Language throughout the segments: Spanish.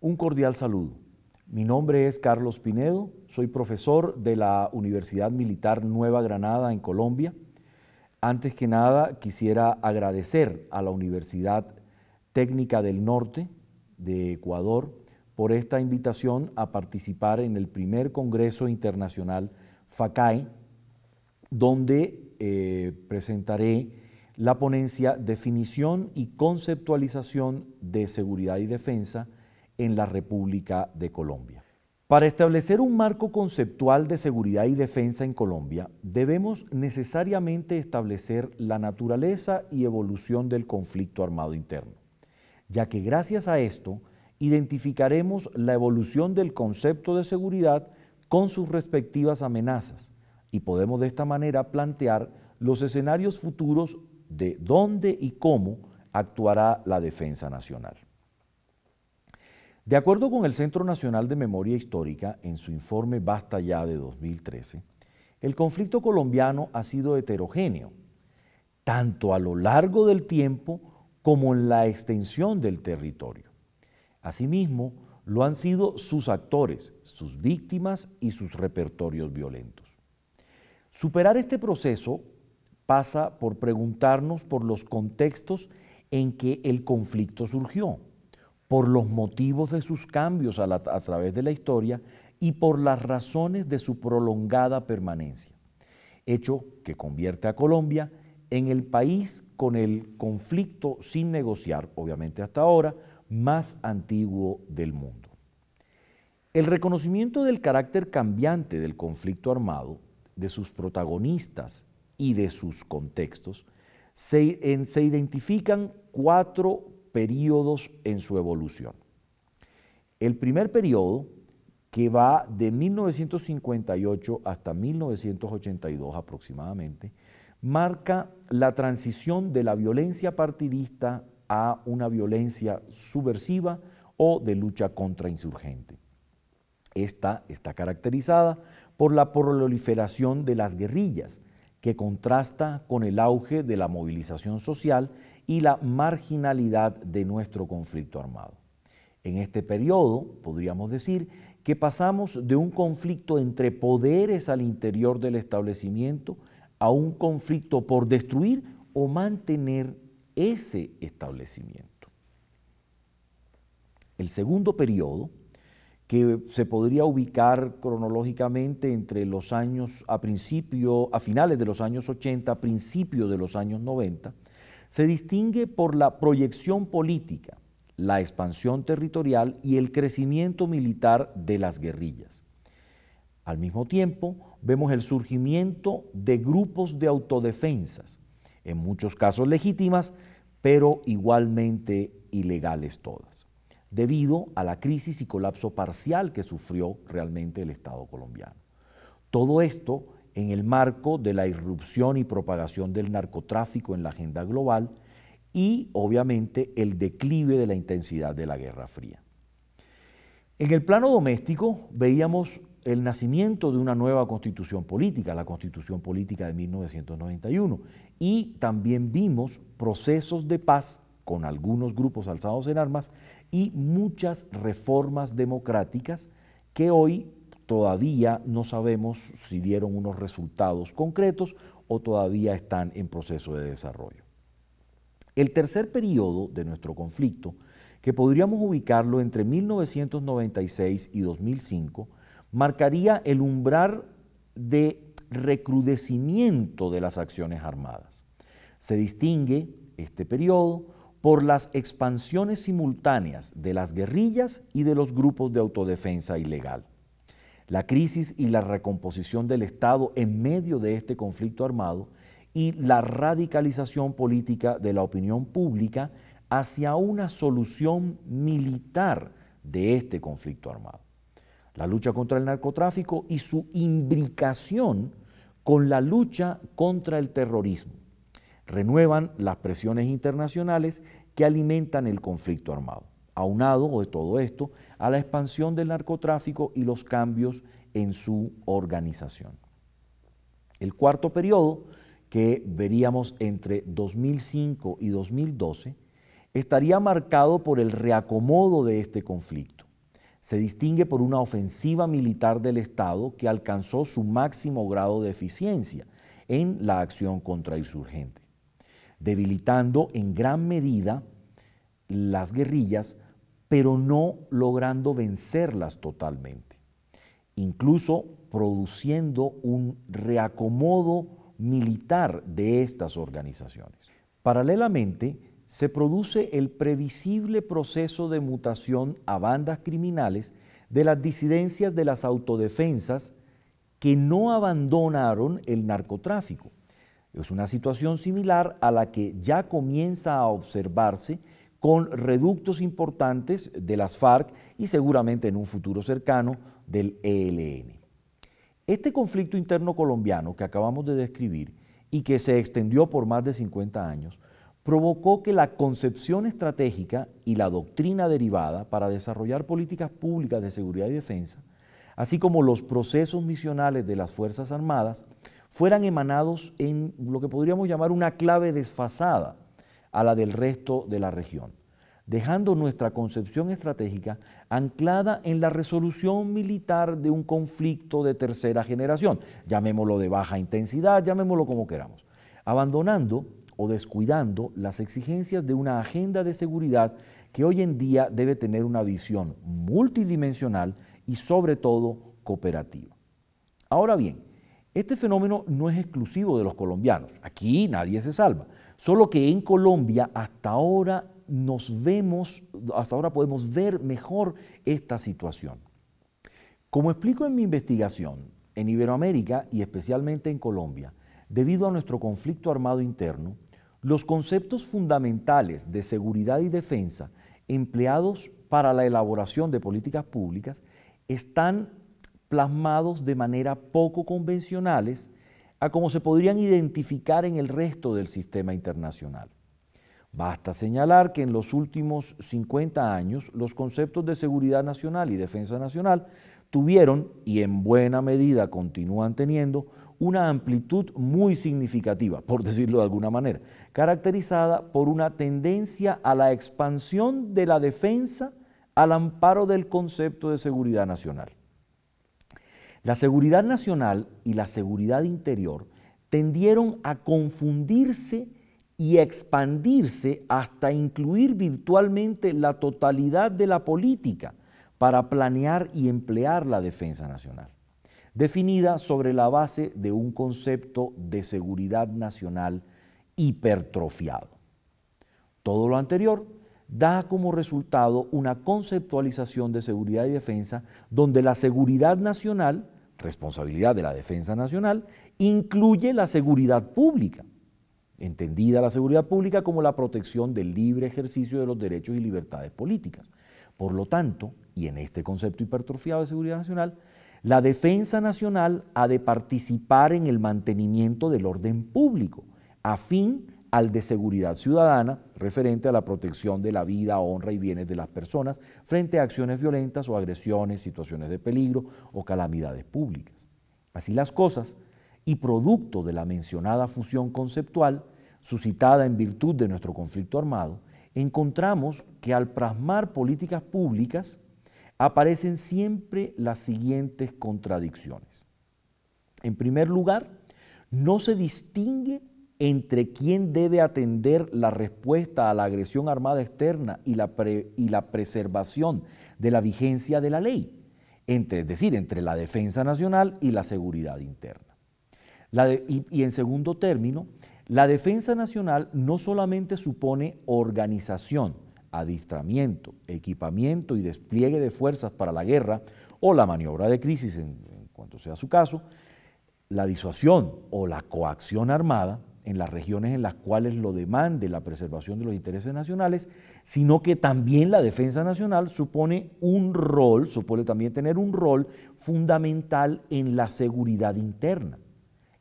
Un cordial saludo. Mi nombre es Carlos Pinedo, soy profesor de la Universidad Militar Nueva Granada en Colombia. Antes que nada, quisiera agradecer a la Universidad Técnica del Norte de Ecuador por esta invitación a participar en el primer Congreso Internacional FACAI e, donde eh, presentaré la ponencia Definición y Conceptualización de Seguridad y Defensa en la República de Colombia. Para establecer un marco conceptual de seguridad y defensa en Colombia, debemos necesariamente establecer la naturaleza y evolución del conflicto armado interno, ya que gracias a esto identificaremos la evolución del concepto de seguridad con sus respectivas amenazas y podemos de esta manera plantear los escenarios futuros de dónde y cómo actuará la defensa nacional. De acuerdo con el Centro Nacional de Memoria Histórica, en su informe Basta ya de 2013, el conflicto colombiano ha sido heterogéneo, tanto a lo largo del tiempo como en la extensión del territorio. Asimismo, lo han sido sus actores, sus víctimas y sus repertorios violentos. Superar este proceso pasa por preguntarnos por los contextos en que el conflicto surgió, por los motivos de sus cambios a, través de la historia y por las razones de su prolongada permanencia, hecho que convierte a Colombia en el país con el conflicto sin negociar, obviamente hasta ahora, más antiguo del mundo. El reconocimiento del carácter cambiante del conflicto armado, de sus protagonistas y de sus contextos, se, identifican cuatro periodos en su evolución. El primer periodo, que va de 1958 hasta 1982 aproximadamente, marca la transición de la violencia partidista a una violencia subversiva o de lucha contra insurgente. Esta está caracterizada por la proliferación de las guerrillas, que contrasta con el auge de la movilización social y la marginalidad de nuestro conflicto armado. En este periodo, podríamos decir que pasamos de un conflicto entre poderes al interior del establecimiento a un conflicto por destruir o mantener ese establecimiento. El segundo periodo, que se podría ubicar cronológicamente entre los años a principio, a finales de los años 80, a principios de los años 90, se distingue por la proyección política, la expansión territorial y el crecimiento militar de las guerrillas. Al mismo tiempo, vemos el surgimiento de grupos de autodefensas, en muchos casos legítimas, pero igualmente ilegales todas, debido a la crisis y colapso parcial que sufrió realmente el Estado colombiano. Todo esto en el marco de la irrupción y propagación del narcotráfico en la agenda global y obviamente el declive de la intensidad de la Guerra Fría. En el plano doméstico veíamos el nacimiento de una nueva constitución política, la constitución política de 1991, y también vimos procesos de paz con algunos grupos alzados en armas y muchas reformas democráticas que hoy todavía no sabemos si dieron unos resultados concretos o todavía están en proceso de desarrollo. El tercer periodo de nuestro conflicto, que podríamos ubicarlo entre 1996 y 2005, marcaría el umbral de recrudecimiento de las acciones armadas. Se distingue este periodo por las expansiones simultáneas de las guerrillas y de los grupos de autodefensa ilegal. La crisis y la recomposición del Estado en medio de este conflicto armado y la radicalización política de la opinión pública hacia una solución militar de este conflicto armado la lucha contra el narcotráfico y su imbricación con la lucha contra el terrorismo. Renuevan las presiones internacionales que alimentan el conflicto armado, aunado de todo esto a la expansión del narcotráfico y los cambios en su organización. El cuarto periodo, que veríamos entre 2005 y 2012, estaría marcado por el reacomodo de este conflicto se distingue por una ofensiva militar del Estado que alcanzó su máximo grado de eficiencia en la acción contra insurgente, debilitando en gran medida las guerrillas, pero no logrando vencerlas totalmente, incluso produciendo un reacomodo militar de estas organizaciones. Paralelamente, se produce el previsible proceso de mutación a bandas criminales de las disidencias de las autodefensas que no abandonaron el narcotráfico. Es una situación similar a la que ya comienza a observarse con reductos importantes de las FARC y seguramente en un futuro cercano del ELN. Este conflicto interno colombiano que acabamos de describir y que se extendió por más de 50 años provocó que la concepción estratégica y la doctrina derivada para desarrollar políticas públicas de seguridad y defensa, así como los procesos misionales de las Fuerzas Armadas, fueran emanados en lo que podríamos llamar una clave desfasada a la del resto de la región, dejando nuestra concepción estratégica anclada en la resolución militar de un conflicto de tercera generación, llamémoslo de baja intensidad, llamémoslo como queramos, abandonando o descuidando las exigencias de una agenda de seguridad que hoy en día debe tener una visión multidimensional y sobre todo cooperativa. Ahora bien, este fenómeno no es exclusivo de los colombianos. Aquí nadie se salva. Solo que en Colombia hasta ahora nos vemos, hasta ahora podemos ver mejor esta situación. Como explico en mi investigación, en Iberoamérica y especialmente en Colombia, debido a nuestro conflicto armado interno, los conceptos fundamentales de seguridad y defensa empleados para la elaboración de políticas públicas están plasmados de manera poco convencionales a como se podrían identificar en el resto del sistema internacional. Basta señalar que en los últimos 50 años los conceptos de seguridad nacional y defensa nacional tuvieron, y en buena medida continúan teniendo, una amplitud muy significativa, por decirlo de alguna manera, caracterizada por una tendencia a la expansión de la defensa al amparo del concepto de seguridad nacional. La seguridad nacional y la seguridad interior tendieron a confundirse y expandirse hasta incluir virtualmente la totalidad de la política para planear y emplear la defensa nacional definida sobre la base de un concepto de seguridad nacional hipertrofiado. Todo lo anterior da como resultado una conceptualización de seguridad y defensa donde la seguridad nacional, responsabilidad de la defensa nacional, incluye la seguridad pública, entendida la seguridad pública como la protección del libre ejercicio de los derechos y libertades políticas. Por lo tanto, y en este concepto hipertrofiado de seguridad nacional, la defensa nacional ha de participar en el mantenimiento del orden público, a fin al de seguridad ciudadana, referente a la protección de la vida, honra y bienes de las personas frente a acciones violentas o agresiones, situaciones de peligro o calamidades públicas. Así las cosas, y producto de la mencionada fusión conceptual, suscitada en virtud de nuestro conflicto armado, encontramos que al plasmar políticas públicas aparecen siempre las siguientes contradicciones. En primer lugar, no se distingue entre quién debe atender la respuesta a la agresión armada externa y la, y la preservación de la vigencia de la ley, entre, es decir, entre la defensa nacional y la seguridad interna. y en segundo término, la defensa nacional no solamente supone organización, adistramiento, equipamiento y despliegue de fuerzas para la guerra o la maniobra de crisis, en, en cuanto sea su caso, la disuasión o la coacción armada en las regiones en las cuales lo demande la preservación de los intereses nacionales, sino que también la defensa nacional supone un rol, supone también tener un rol fundamental en la seguridad interna,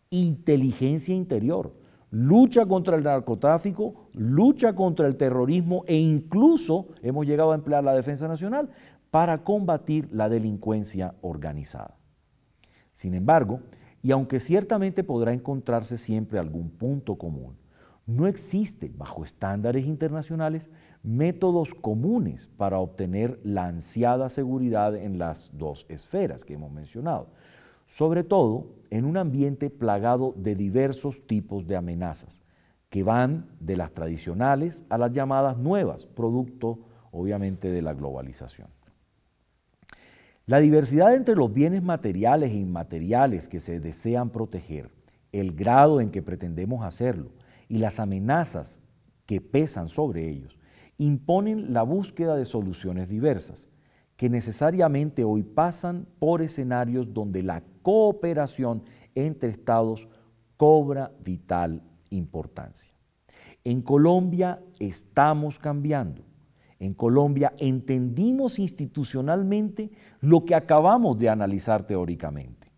inteligencia interior, lucha contra el narcotráfico, lucha contra el terrorismo e incluso hemos llegado a emplear la defensa nacional para combatir la delincuencia organizada. Sin embargo, y aunque ciertamente podrá encontrarse siempre algún punto común, no existe, bajo estándares internacionales, métodos comunes para obtener la ansiada seguridad en las dos esferas que hemos mencionado sobre todo en un ambiente plagado de diversos tipos de amenazas, que van de las tradicionales a las llamadas nuevas, producto obviamente de la globalización. La diversidad entre los bienes materiales e inmateriales que se desean proteger, el grado en que pretendemos hacerlo y las amenazas que pesan sobre ellos, imponen la búsqueda de soluciones diversas, que necesariamente hoy pasan por escenarios donde la cooperación entre estados cobra vital importancia. En Colombia estamos cambiando. En Colombia entendimos institucionalmente lo que acabamos de analizar teóricamente.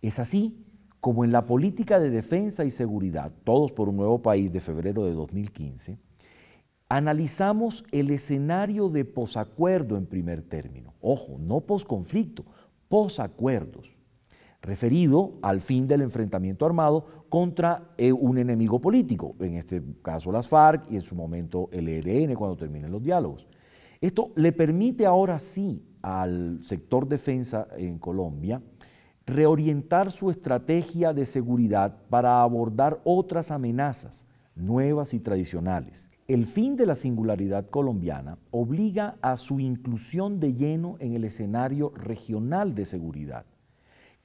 Es así como en la política de defensa y seguridad, todos por un nuevo país de febrero de 2015, analizamos el escenario de posacuerdo en primer término. Ojo, no posconflicto, posacuerdos referido al fin del enfrentamiento armado contra eh, un enemigo político, en este caso las FARC y en su momento el ELN cuando terminen los diálogos. Esto le permite ahora sí al sector defensa en Colombia reorientar su estrategia de seguridad para abordar otras amenazas nuevas y tradicionales. El fin de la singularidad colombiana obliga a su inclusión de lleno en el escenario regional de seguridad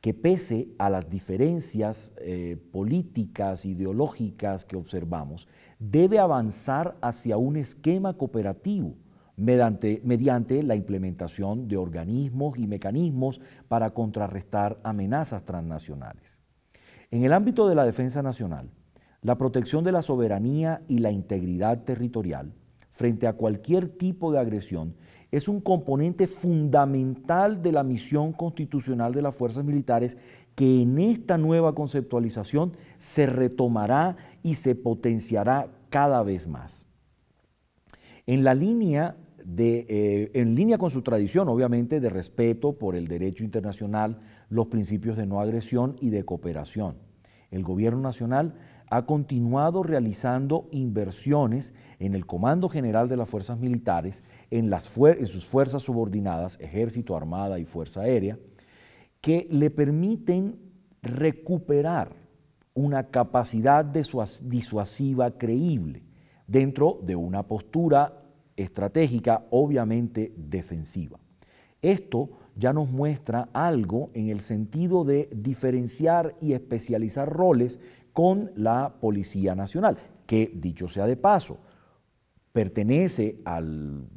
que pese a las diferencias eh, políticas, ideológicas que observamos, debe avanzar hacia un esquema cooperativo mediante, mediante la implementación de organismos y mecanismos para contrarrestar amenazas transnacionales. En el ámbito de la defensa nacional, la protección de la soberanía y la integridad territorial frente a cualquier tipo de agresión es un componente fundamental de la misión constitucional de las fuerzas militares que en esta nueva conceptualización se retomará y se potenciará cada vez más. En la línea de, eh, en línea con su tradición, obviamente, de respeto por el derecho internacional, los principios de no agresión y de cooperación. El gobierno nacional ha continuado realizando inversiones en el Comando General de las Fuerzas Militares, en, sus fuerzas subordinadas, Ejército, Armada y Fuerza Aérea, que le permiten recuperar una capacidad disuasiva creíble dentro de una postura estratégica obviamente defensiva. Esto ya nos muestra algo en el sentido de diferenciar y especializar roles con la Policía Nacional, que dicho sea de paso, pertenece al,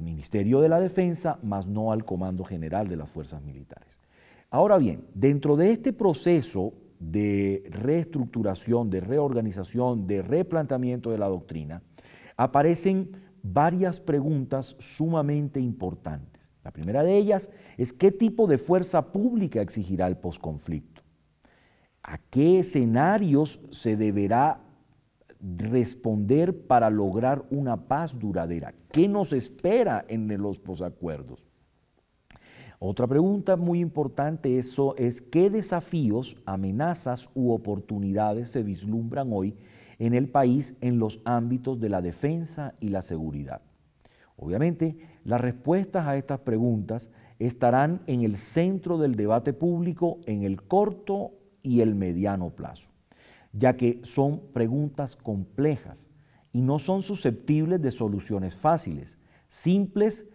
Ministerio de la Defensa, mas no al Comando General de las Fuerzas Militares. Ahora bien, dentro de este proceso de reestructuración, de reorganización, de replanteamiento de la doctrina, aparecen varias preguntas sumamente importantes. La primera de ellas es qué tipo de fuerza pública exigirá el posconflicto a qué escenarios se deberá responder para lograr una paz duradera. ¿Qué nos espera en los posacuerdos? Otra pregunta muy importante eso es qué desafíos, amenazas u oportunidades se vislumbran hoy en el país en los ámbitos de la defensa y la seguridad. Obviamente, las respuestas a estas preguntas estarán en el centro del debate público en el corto y el mediano plazo, ya que son preguntas complejas y no son susceptibles de soluciones fáciles, simples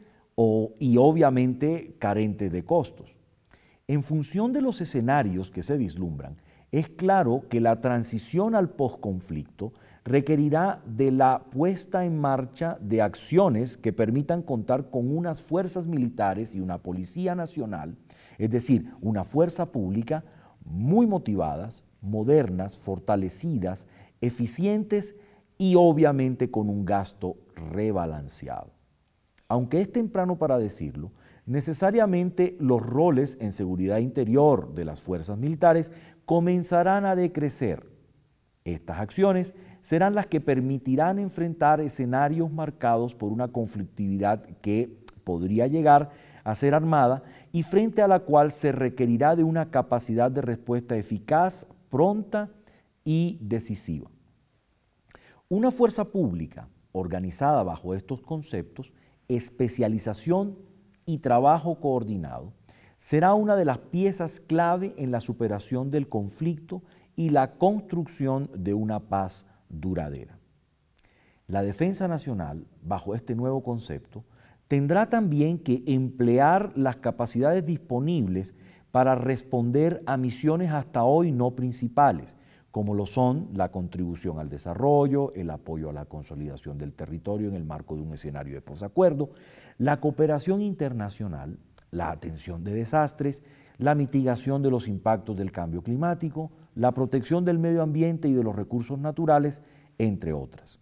y obviamente carentes de costos. En función de los escenarios que se vislumbran, es claro que la transición al posconflicto requerirá de la puesta en marcha de acciones que permitan contar con unas fuerzas militares y una policía nacional, es decir, una fuerza pública muy motivadas, modernas, fortalecidas, eficientes y obviamente con un gasto rebalanceado. Aunque es temprano para decirlo, necesariamente los roles en seguridad interior de las fuerzas militares comenzarán a decrecer. Estas acciones serán las que permitirán enfrentar escenarios marcados por una conflictividad que podría llegar a ser armada y frente a la cual se requerirá de una capacidad de respuesta eficaz, pronta y decisiva. Una fuerza pública organizada bajo estos conceptos, especialización y trabajo coordinado, será una de las piezas clave en la superación del conflicto y la construcción de una paz duradera. La defensa nacional, bajo este nuevo concepto, tendrá también que emplear las capacidades disponibles para responder a misiones hasta hoy no principales, como lo son la contribución al desarrollo, el apoyo a la consolidación del territorio en el marco de un escenario de posacuerdo, la cooperación internacional, la atención de desastres, la mitigación de los impactos del cambio climático, la protección del medio ambiente y de los recursos naturales, entre otras.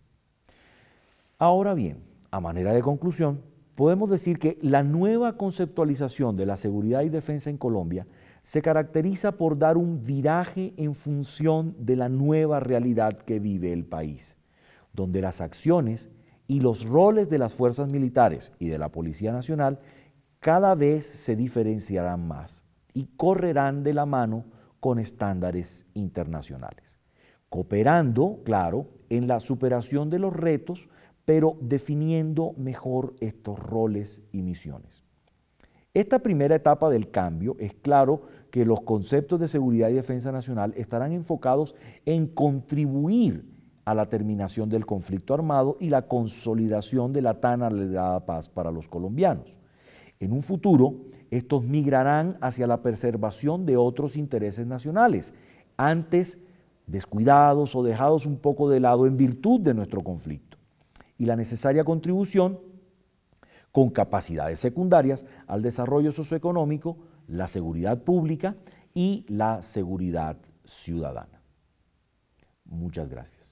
Ahora bien, a manera de conclusión, podemos decir que la nueva conceptualización de la seguridad y defensa en Colombia se caracteriza por dar un viraje en función de la nueva realidad que vive el país, donde las acciones y los roles de las fuerzas militares y de la Policía Nacional cada vez se diferenciarán más y correrán de la mano con estándares internacionales, cooperando, claro, en la superación de los retos pero definiendo mejor estos roles y misiones. Esta primera etapa del cambio es claro que los conceptos de seguridad y defensa nacional estarán enfocados en contribuir a la terminación del conflicto armado y la consolidación de la tan anhelada paz para los colombianos. En un futuro, estos migrarán hacia la preservación de otros intereses nacionales, antes descuidados o dejados un poco de lado en virtud de nuestro conflicto y la necesaria contribución con capacidades secundarias al desarrollo socioeconómico, la seguridad pública y la seguridad ciudadana. Muchas gracias.